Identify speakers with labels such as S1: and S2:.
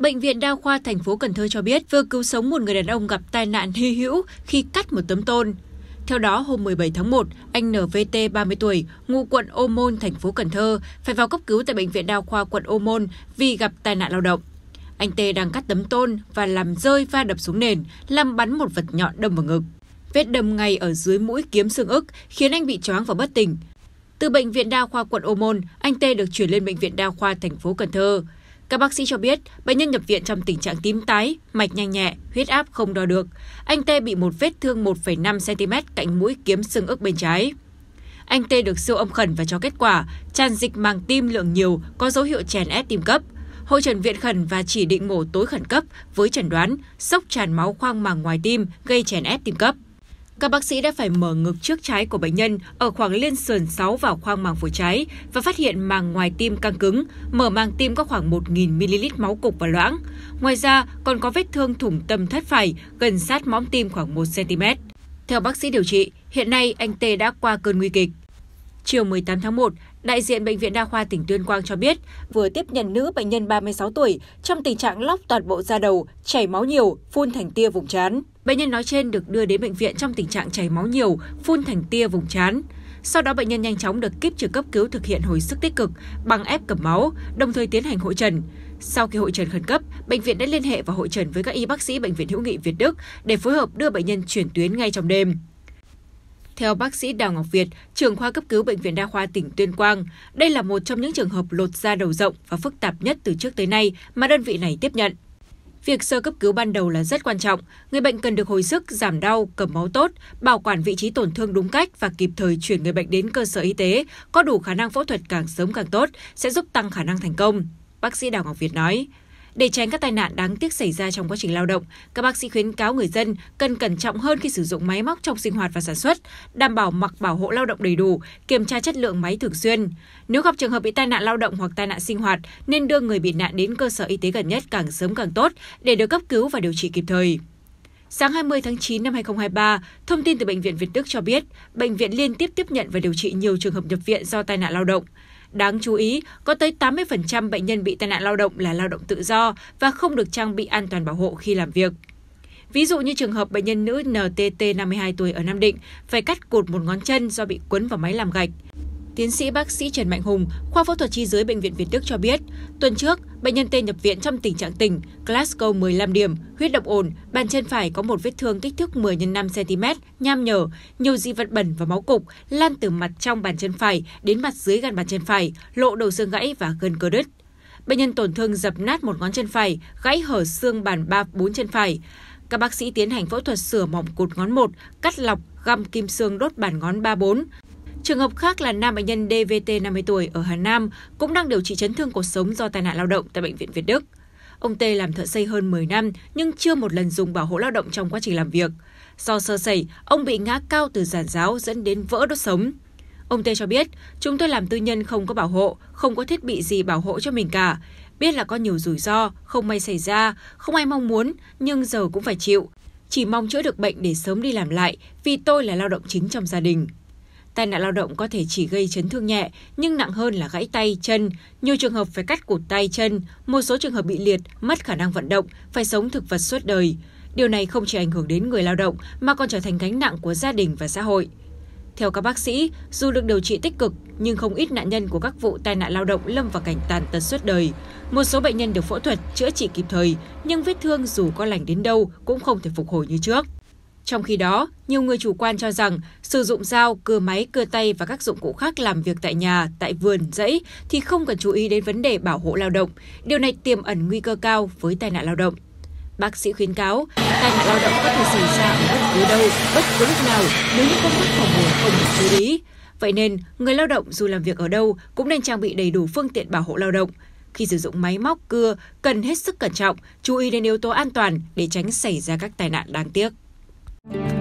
S1: Bệnh viện Đa khoa thành phố Cần Thơ cho biết vừa cứu sống một người đàn ông gặp tai nạn hy hữu khi cắt một tấm tôn. Theo đó, hôm 17 tháng 1, anh NVT 30 tuổi, ngụ quận Ô Môn, thành phố Cần Thơ, phải vào cấp cứu tại bệnh viện Đa khoa quận Ô Môn vì gặp tai nạn lao động. Anh T đang cắt tấm tôn và làm rơi va đập xuống nền, làm bắn một vật nhọn đâm vào ngực. Vết đâm ngay ở dưới mũi kiếm xương ức khiến anh bị choáng và bất tỉnh. Từ bệnh viện đa khoa quận Ô Môn, anh T được chuyển lên bệnh viện đa khoa thành phố Cần Thơ. Các bác sĩ cho biết, bệnh nhân nhập viện trong tình trạng tím tái, mạch nhanh nhẹ, huyết áp không đo được. Anh Tê bị một vết thương 1,5cm cạnh mũi kiếm xương ức bên trái. Anh Tê được siêu âm khẩn và cho kết quả tràn dịch màng tim lượng nhiều, có dấu hiệu chèn ép tim cấp. Hội trần viện khẩn và chỉ định mổ tối khẩn cấp với chẩn đoán sốc tràn máu khoang màng ngoài tim gây chèn ép tim cấp. Các bác sĩ đã phải mở ngực trước trái của bệnh nhân ở khoảng liên sườn 6 vào khoang màng phổi trái và phát hiện màng ngoài tim căng cứng, mở màng tim có khoảng 1.000 ml máu cục và loãng. Ngoài ra, còn có vết thương thủng tâm thất phải gần sát móng tim khoảng 1 cm. Theo bác sĩ điều trị, hiện nay anh T đã qua cơn nguy kịch. Chiều 18 tháng 1, đại diện Bệnh viện Đa khoa tỉnh Tuyên Quang cho biết vừa tiếp nhận nữ bệnh nhân 36 tuổi trong tình trạng lóc toàn bộ da đầu, chảy máu nhiều, phun thành tia vùng trán. Bệnh nhân nói trên được đưa đến bệnh viện trong tình trạng chảy máu nhiều, phun thành tia vùng trán. Sau đó bệnh nhân nhanh chóng được kiếp trực cấp cứu thực hiện hồi sức tích cực bằng ép cầm máu, đồng thời tiến hành hội trần. Sau khi hội trần khẩn cấp, bệnh viện đã liên hệ và hội trần với các y bác sĩ bệnh viện hữu nghị Việt Đức để phối hợp đưa bệnh nhân chuyển tuyến ngay trong đêm. Theo bác sĩ Đào Ngọc Việt, trưởng khoa cấp cứu Bệnh viện Đa khoa tỉnh Tuyên Quang, đây là một trong những trường hợp lột da đầu rộng và phức tạp nhất từ trước tới nay mà đơn vị này tiếp nhận. Việc sơ cấp cứu ban đầu là rất quan trọng, người bệnh cần được hồi sức, giảm đau, cầm máu tốt, bảo quản vị trí tổn thương đúng cách và kịp thời chuyển người bệnh đến cơ sở y tế có đủ khả năng phẫu thuật càng sớm càng tốt sẽ giúp tăng khả năng thành công, bác sĩ Đào Ngọc Việt nói. Để tránh các tai nạn đáng tiếc xảy ra trong quá trình lao động, các bác sĩ khuyến cáo người dân cần cẩn trọng hơn khi sử dụng máy móc trong sinh hoạt và sản xuất, đảm bảo mặc bảo hộ lao động đầy đủ, kiểm tra chất lượng máy thường xuyên. Nếu gặp trường hợp bị tai nạn lao động hoặc tai nạn sinh hoạt, nên đưa người bị nạn đến cơ sở y tế gần nhất càng sớm càng tốt để được cấp cứu và điều trị kịp thời. Sáng 20 tháng 9 năm 2023, thông tin từ Bệnh viện Việt Đức cho biết, bệnh viện liên tiếp tiếp nhận và điều trị nhiều trường hợp nhập viện do tai nạn lao động. Đáng chú ý, có tới 80% bệnh nhân bị tai nạn lao động là lao động tự do và không được trang bị an toàn bảo hộ khi làm việc. Ví dụ như trường hợp bệnh nhân nữ NTT 52 tuổi ở Nam Định phải cắt cột một ngón chân do bị quấn vào máy làm gạch – Tiến sĩ bác sĩ Trần Mạnh Hùng, khoa phẫu thuật chi dưới Bệnh viện Việt Đức cho biết, tuần trước, bệnh nhân T nhập viện trong tình trạng tỉnh, Glasgow 15 điểm, huyết động ổn, bàn chân phải có một vết thương kích thước 10 x 5 cm, nham nhở, nhiều dị vật bẩn và máu cục lan từ mặt trong bàn chân phải đến mặt dưới gan bàn chân phải, lộ đầu xương gãy và gân cơ đứt. Bệnh nhân tổn thương dập nát một ngón chân phải, gãy hở xương bàn ba bốn chân phải. Các bác sĩ tiến hành phẫu thuật sửa mỏng cột ngón 1, cắt lọc, găm kim xương đốt bàn ngón 34. Trường hợp khác là nam bệnh nhân DVT 50 tuổi ở Hà Nam cũng đang điều trị chấn thương cuộc sống do tai nạn lao động tại Bệnh viện Việt Đức. Ông Tê làm thợ xây hơn 10 năm nhưng chưa một lần dùng bảo hộ lao động trong quá trình làm việc. Do sơ sẩy, ông bị ngã cao từ giàn giáo dẫn đến vỡ đốt sống. Ông Tê cho biết, chúng tôi làm tư nhân không có bảo hộ, không có thiết bị gì bảo hộ cho mình cả. Biết là có nhiều rủi ro, không may xảy ra, không ai mong muốn, nhưng giờ cũng phải chịu. Chỉ mong chữa được bệnh để sớm đi làm lại vì tôi là lao động chính trong gia đình. Tai nạn lao động có thể chỉ gây chấn thương nhẹ, nhưng nặng hơn là gãy tay, chân. Nhiều trường hợp phải cắt cụt tay, chân. Một số trường hợp bị liệt, mất khả năng vận động, phải sống thực vật suốt đời. Điều này không chỉ ảnh hưởng đến người lao động mà còn trở thành gánh nặng của gia đình và xã hội. Theo các bác sĩ, dù được điều trị tích cực nhưng không ít nạn nhân của các vụ tai nạn lao động lâm vào cảnh tàn tật suốt đời. Một số bệnh nhân được phẫu thuật chữa trị kịp thời nhưng vết thương dù có lành đến đâu cũng không thể phục hồi như trước. Trong khi đó, nhiều người chủ quan cho rằng sử dụng dao, cưa máy, cưa tay và các dụng cụ khác làm việc tại nhà, tại vườn, dãy thì không cần chú ý đến vấn đề bảo hộ lao động. Điều này tiềm ẩn nguy cơ cao với tai nạn lao động. Bác sĩ khuyến cáo, tai nạn lao động có thể xảy ra ở bất cứ đâu, bất cứ lúc nào nếu như công tác phòng ngừa không được chú ý. Vậy nên, người lao động dù làm việc ở đâu cũng nên trang bị đầy đủ phương tiện bảo hộ lao động. Khi sử dụng máy móc, cưa, cần hết sức cẩn trọng, chú ý đến yếu tố an toàn để tránh xảy ra các tai nạn đáng tiếc. Thank you.